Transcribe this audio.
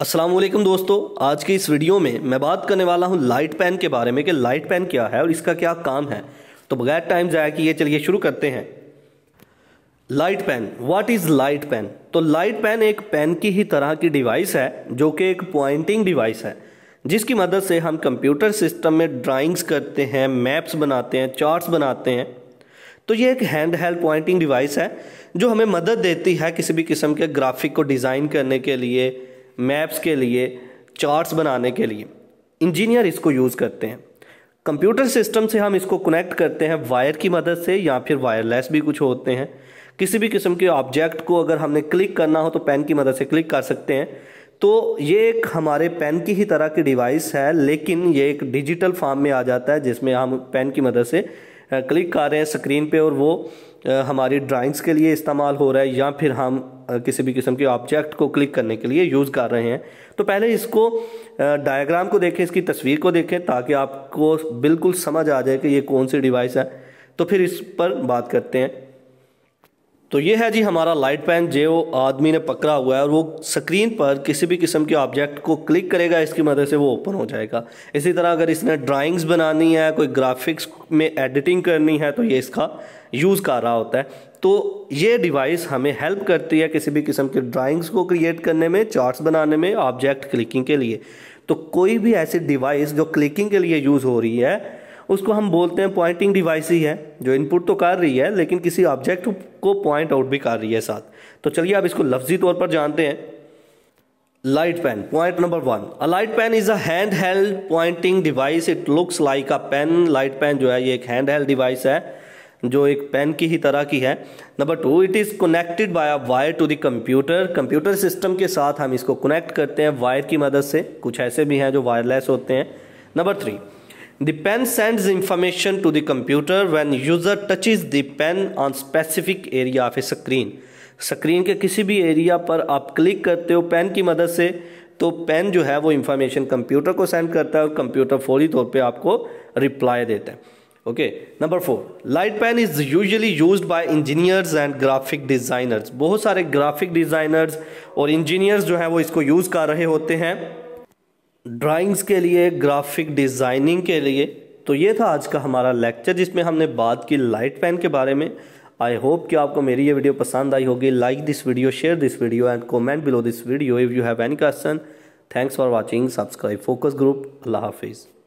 असलम दोस्तों आज के इस वीडियो में मैं बात करने वाला हूँ लाइट पेन के बारे में कि लाइट पेन क्या है और इसका क्या काम है तो बगैर टाइम ज़ाया ये चलिए शुरू करते हैं light pen what is light pen तो लाइट पेन एक पेन की ही तरह की डिवाइस है जो कि एक पॉइंटिंग डिवाइस है जिसकी मदद से हम कंप्यूटर सिस्टम में ड्राइंग्स करते हैं मैप्स बनाते हैं चार्ट बनाते हैं तो ये एक हैंड हेल्ड पॉइंटिंग डिवाइस है जो हमें मदद देती है किसी भी किस्म के ग्राफिक को डिज़ाइन करने के लिए मैप्स के लिए चार्ट्स बनाने के लिए इंजीनियर इसको यूज़ करते हैं कंप्यूटर सिस्टम से हम इसको कनेक्ट करते हैं वायर की मदद से या फिर वायरलेस भी कुछ होते हैं किसी भी किस्म के ऑब्जेक्ट को अगर हमने क्लिक करना हो तो पेन की मदद से क्लिक कर सकते हैं तो ये एक हमारे पेन की ही तरह की डिवाइस है लेकिन ये एक डिजिटल फॉर्म में आ जाता है जिसमें हम पेन की मदद से क्लिक कर रहे हैं स्क्रीन पे और वो हमारी ड्राइंग्स के लिए इस्तेमाल हो रहा है या फिर हम किसी भी किस्म के ऑब्जेक्ट को क्लिक करने के लिए यूज़ कर रहे हैं तो पहले इसको डायग्राम को देखें इसकी तस्वीर को देखें ताकि आपको बिल्कुल समझ आ जाए कि ये कौन सी डिवाइस है तो फिर इस पर बात करते हैं तो ये है जी हमारा लाइट पेन जो आदमी ने पकड़ा हुआ है और वो स्क्रीन पर किसी भी किस्म के ऑब्जेक्ट को क्लिक करेगा इसकी मदद से वो ओपन हो जाएगा इसी तरह अगर इसने ड्राइंग्स बनानी है कोई ग्राफिक्स में एडिटिंग करनी है तो ये इसका यूज़ कर रहा होता है तो ये डिवाइस हमें हेल्प करती है किसी भी किस्म के ड्राइंग्स को क्रिएट करने में चार्ट्स बनाने में ऑब्जेक्ट क्लिकिंग के लिए तो कोई भी ऐसी डिवाइस जो क्लिकिंग के लिए यूज़ हो रही है उसको हम बोलते हैं पॉइंटिंग डिवाइस ही है जो इनपुट तो कर रही है लेकिन किसी ऑब्जेक्ट को पॉइंट आउट भी कर रही है साथ तो चलिए आप इसको लफ्जी तौर पर जानते हैं light pen point number one a light pen is a hand held pointing device it looks like a pen light pen जो है ये एक हैंड हेल्ड डिवाइस है जो एक पेन की ही तरह की है number two it is connected by a wire to the computer computer system के साथ हम इसको कनेक्ट करते हैं वायर की मदद से कुछ ऐसे भी हैं जो वायरलेस होते हैं number three The pen sends information to the computer when user touches the pen on specific area of a screen. Screen के किसी भी एरिया पर आप क्लिक करते हो पेन की मदद से तो पेन जो है वो इंफॉर्मेशन कंप्यूटर को सेंड करता है और कंप्यूटर फौरी तौर पे आपको रिप्लाई देता है okay number four light pen is usually used by engineers and graphic designers बहुत सारे ग्राफिक डिज़ाइनर्स और इंजीनियर्स जो हैं वो इसको यूज़ कर रहे होते हैं ड्राइंग्स के लिए ग्राफिक डिज़ाइनिंग के लिए तो ये था आज का हमारा लेक्चर जिसमें हमने बात की लाइट पेन के बारे में आई होप कि आपको मेरी ये वीडियो पसंद आई होगी like this video share this video and comment below this video if you have any question thanks for watching subscribe focus group अल्लाह हाफिज़